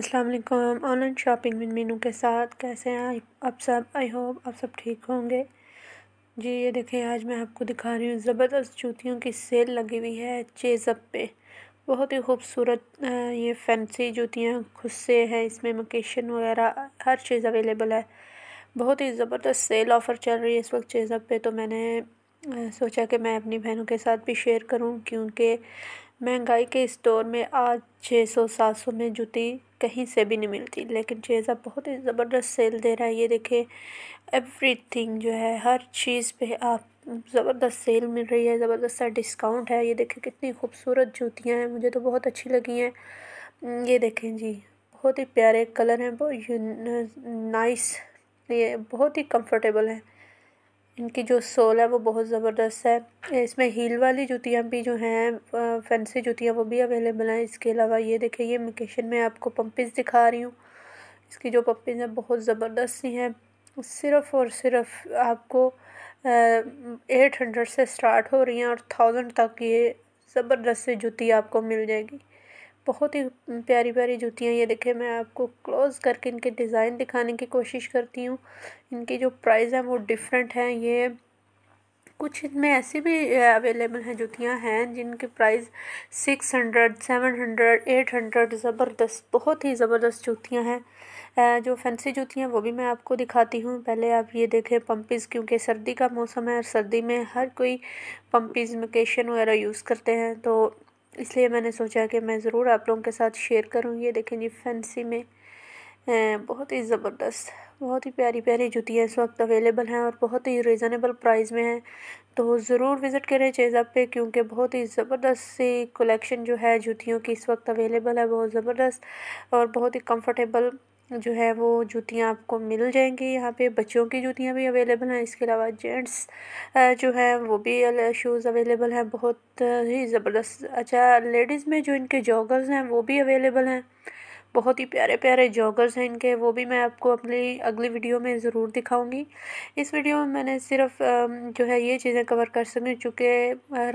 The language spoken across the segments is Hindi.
अस्सलाम वालेकुम ऑनलाइन शॉपिंग विद मीनू के साथ कैसे हैं आप सब आई होप आप सब ठीक होंगे जी ये देखें आज मैं आपको दिखा रही हूँ ज़बरदस्त जूतियों की सेल लगी हुई है चेज़अप पे बहुत ही खूबसूरत ये फैंसी जूतियाँ खुद से हैं इसमें मकेशन वगैरह हर चीज़ अवेलेबल है बहुत ही ज़बरदस्त सेल ऑफ़र चल रही है इस वक्त चेज़प पे तो मैंने सोचा कि मैं अपनी बहनों के साथ भी शेयर करूँ क्योंकि महंगाई के स्टोर में आज छः सौ सात सौ में जूती कहीं से भी नहीं मिलती लेकिन चेज़ा बहुत ही ज़बरदस्त सेल दे रहा है ये देखे एवरीथिंग जो है हर चीज़ पे आप ज़बरदस्त सेल मिल रही है ज़बरदस्त सा डिस्काउंट है ये देखें कितनी खूबसूरत जूतियाँ हैं मुझे तो बहुत अच्छी लगी हैं हम्म, ये देखें जी बहुत ही प्यारे कलर हैं बहुत नाइस ये बहुत ही कंफर्टेबल हैं इनकी जो सोल है वो बहुत ज़बरदस्त है इसमें हील वाली जूतियाँ भी जो हैं फैंसी जूतियाँ वो भी अवेलेबल हैं इसके अलावा ये देखिए ये लोकेशन में आपको पम्पिस दिखा रही हूँ इसकी जो पम्पिस हैं बहुत ज़बरदस्त सी हैं सिर्फ़ और सिर्फ आपको एट हंड्रेड से स्टार्ट हो रही हैं और थाउजेंड तक ये ज़बरदस्त सी जूती आपको मिल जाएगी बहुत ही प्यारी प्यारी जूतियाँ ये देखें मैं आपको क्लोज करके इनके डिज़ाइन दिखाने की कोशिश करती हूँ इनके जो प्राइस हैं वो डिफरेंट हैं ये कुछ इनमें ऐसी भी अवेलेबल हैं जूतियाँ हैं जिनके price six hundred seven hundred eight hundred ज़बरदस्त बहुत ही ज़बरदस्त जूतियाँ हैं जो फैंसी जूतियाँ वो भी मैं आपको दिखाती हूँ पहले आप ये देखें पम्पीज़ क्योंकि सर्दी का मौसम है और सर्दी में हर कोई पम्पीज़ मकेशन वगैरह यूज़ करते हैं तो इसलिए मैंने सोचा कि मैं ज़रूर आप लोगों के साथ शेयर करूँ ये देखें जी फैंसी में बहुत ही ज़बरदस्त बहुत ही प्यारी प्यारी जुतियाँ इस वक्त अवेलेबल हैं और बहुत ही रिजनेबल प्राइस में हैं तो ज़रूर विज़िट करें चेज़अप पे क्योंकि बहुत ही ज़बरदस्त सी कलेक्शन जो है जुतियों की इस वक्त अवेलेबल है बहुत ज़बरदस्त और बहुत ही कंफर्टेबल जो है वो जूतियाँ आपको मिल जाएंगी यहाँ पे बच्चों की जूतियाँ भी अवेलेबल हैं इसके अलावा जेंट्स जो है वो भी शूज़ अवेलेबल हैं बहुत ही ज़बरदस्त अच्छा लेडीज़ में जो इनके जॉगर्स हैं वो भी अवेलेबल हैं बहुत ही प्यारे प्यारे जॉगर्स हैं इनके वो भी मैं आपको अपनी अगली वीडियो में ज़रूर दिखाऊंगी इस वीडियो में मैंने सिर्फ जो है ये चीज़ें कवर कर सकी चूँकि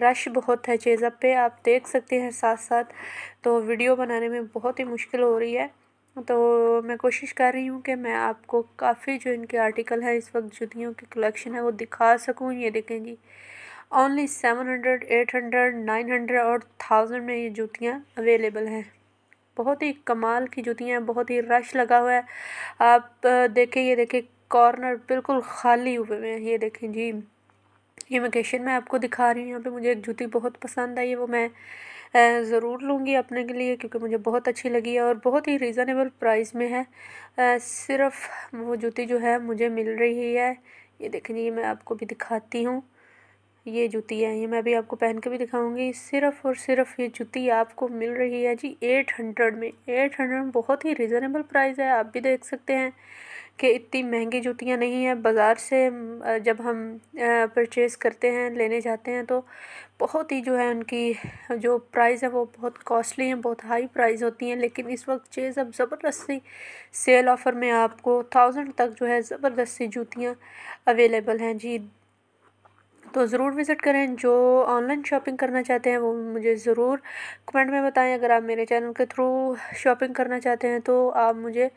रश बहुत है चेज़अप पे आप देख सकते हैं साथ साथ तो वीडियो बनाने में बहुत ही मुश्किल हो रही है तो मैं कोशिश कर रही हूँ कि मैं आपको काफ़ी जो इनके आर्टिकल हैं इस वक्त जुतियों की कलेक्शन है वो दिखा सकूँ ये देखें जी only seven hundred eight hundred nine hundred और थाउजेंड में ये जूतियाँ अवेलेबल हैं बहुत ही कमाल की जूतियाँ बहुत ही रश लगा हुआ है आप देखें ये देखें कॉर्नर बिल्कुल खाली हुए हुए हैं ये देखें जी ये वेकेशन मैं आपको दिखा रही हूँ यहाँ पे मुझे एक जूती बहुत पसंद आई है वो मैं ज़रूर लूँगी अपने के लिए क्योंकि मुझे बहुत अच्छी लगी है और बहुत ही रीज़नेबल प्राइस में है सिर्फ वो जूती जो है मुझे मिल रही है ये देखें जी मैं आपको भी दिखाती हूँ ये जूती है ये मैं अभी आपको पहन के भी दिखाऊंगी सिर्फ और सिर्फ ये जूती आपको मिल रही है जी एट हंड्रेड में एट हंड्रेड में बहुत ही रिजनेबल प्राइस है आप भी देख सकते हैं कि इतनी महंगी जूतियाँ नहीं हैं बाज़ार से जब हम परचेज़ करते हैं लेने जाते हैं तो बहुत ही जो है उनकी जो प्राइस है वो बहुत कॉस्टली हैं बहुत हाई प्राइस होती हैं लेकिन इस वक्त चेज़ अब ज़बरदस्ती सेल ऑफ़र में आपको थाउजेंड तक जो है ज़बरदस्ती जूतियाँ अवेलेबल हैं जी तो ज़रूर विज़िट करें जो ऑनलाइन शॉपिंग करना चाहते हैं वो मुझे ज़रूर कमेंट में बताएं अगर आप मेरे चैनल के थ्रू शॉपिंग करना चाहते हैं तो आप मुझे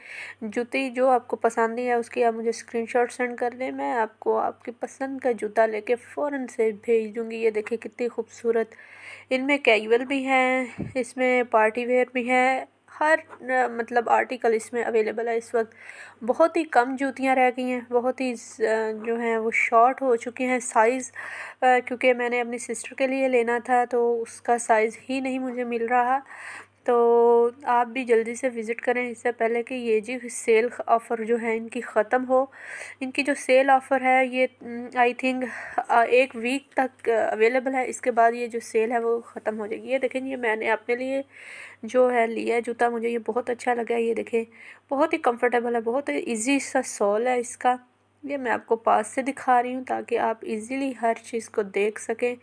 जूती जो आपको पसंद है उसकी आप मुझे स्क्रीनशॉट सेंड कर दें मैं आपको आपकी पसंद का जूता लेके कर से भेज दूँगी ये देखें कितनी खूबसूरत इनमें कैजल भी हैं इसमें पार्टी वेयर भी हैं हर मतलब आर्टिकल इसमें अवेलेबल है इस वक्त बहुत ही कम जूतियां रह गई हैं बहुत ही जो हैं वो शॉर्ट हो चुके हैं साइज़ क्योंकि मैंने अपनी सिस्टर के लिए लेना था तो उसका साइज़ ही नहीं मुझे मिल रहा तो आप भी जल्दी से विज़िट करें इससे पहले कि ये जी सेल ऑफ़र जो है इनकी ख़त्म हो इनकी जो सेल ऑफ़र है ये आई थिंक एक वीक तक अवेलेबल है इसके बाद ये जो सेल है वो ख़त्म हो जाएगी ये देखें ये मैंने अपने लिए जो है लिया है जूता मुझे ये बहुत अच्छा लगा ये देखें बहुत ही कम्फर्टेबल है बहुत ईजी सा सॉल है इसका ये मैं आपको पास से दिखा रही हूँ ताकि आप इजीली हर चीज़ को देख सकें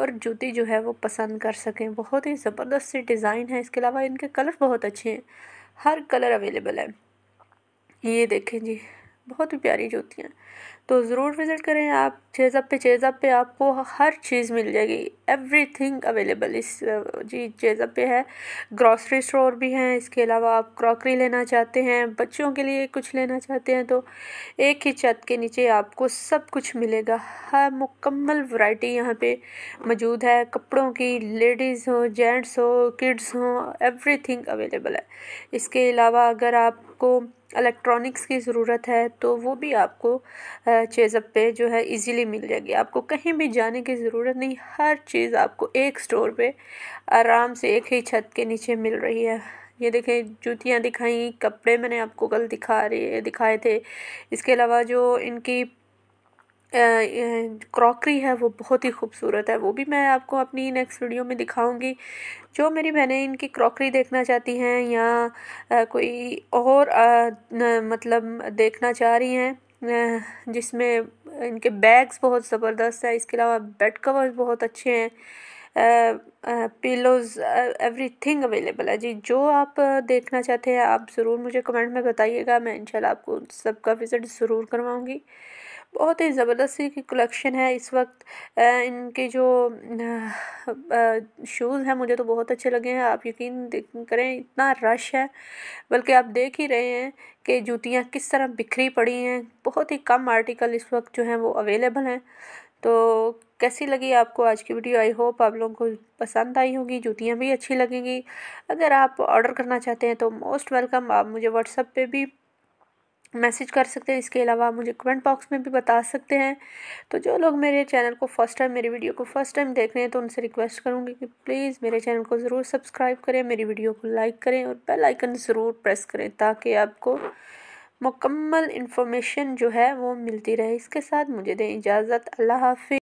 और जूती जो है वो पसंद कर सकें बहुत ही ज़बरदस्त सी डिज़ाइन है इसके अलावा इनके कलर बहुत अच्छे हैं हर कलर अवेलेबल है ये देखें जी बहुत ही प्यारी जूतियाँ तो ज़रूर विज़िट करें आप चेज़अप पे चेज़अप पे आपको हर चीज़ मिल जाएगी एवरीथिंग अवेलेबल इस जी चेज़अप पे है ग्रॉसरी स्टोर भी हैं इसके अलावा आप क्रॉकरी लेना चाहते हैं बच्चों के लिए कुछ लेना चाहते हैं तो एक ही छत के नीचे आपको सब कुछ मिलेगा हर मुकम्मल वैरायटी यहाँ पे मौजूद है कपड़ों की लेडीज़ हो जेंट्स हो किड्स हों एवरी अवेलेबल है इसके अलावा अगर आपको इलेक्ट्रॉनिक्स की ज़रूरत है तो वो भी आपको चेज़अप पे जो है इजीली मिल जाएगी आपको कहीं भी जाने की ज़रूरत नहीं हर चीज़ आपको एक स्टोर पे आराम से एक ही छत के नीचे मिल रही है ये देखें जूतियाँ दिखाई कपड़े मैंने आपको कल दिखा रही दिखाए थे इसके अलावा जो इनकी क्रॉकरी है वो बहुत ही खूबसूरत है वो भी मैं आपको अपनी नेक्स्ट वीडियो में दिखाऊंगी जो मेरी बहनें इनकी क्रॉकरी देखना चाहती हैं या आ, कोई और आ, न, मतलब देखना चाह रही हैं जिसमें इनके बैग्स बहुत ज़बरदस्त है इसके अलावा बेड कवर्स बहुत अच्छे हैं पिलोज एवरी थिंग अवेलेबल है जी जो आप देखना चाहते हैं आप ज़रूर मुझे कमेंट में बताइएगा मैं इंशाल्लाह आपको सबका विज़िट ज़रूर करवाऊँगी बहुत ही ज़बरदस्त की कलेक्शन है इस वक्त इनके जो शूज़ हैं मुझे तो बहुत अच्छे लगे हैं आप यकीन करें इतना रश है बल्कि आप देख ही रहे हैं कि जूतियाँ किस तरह बिखरी पड़ी हैं बहुत ही कम आर्टिकल इस वक्त जो हैं वो अवेलेबल हैं तो कैसी लगी आपको आज की वीडियो आई होप आप लोगों को पसंद आई होगी जूतियाँ भी अच्छी लगेंगी अगर आप ऑर्डर करना चाहते हैं तो मोस्ट वेलकम आप मुझे व्हाट्सअप पे भी मैसेज कर सकते हैं इसके अलावा मुझे कमेंट बॉक्स में भी बता सकते हैं तो जो लोग मेरे चैनल को फर्स्ट टाइम मेरी वीडियो को फर्स्ट टाइम देख रहे हैं तो उनसे रिक्वेस्ट करूँगी कि प्लीज़ मेरे चैनल को ज़रूर सब्सक्राइब करें मेरी वीडियो को लाइक करें और बेल आइकन ज़रूर प्रेस करें ताकि आपको मुकम्मल इन्फॉर्मेशन जो है वो मिलती रहे इसके साथ मुझे दें इजाज़त अल्लाह हाफि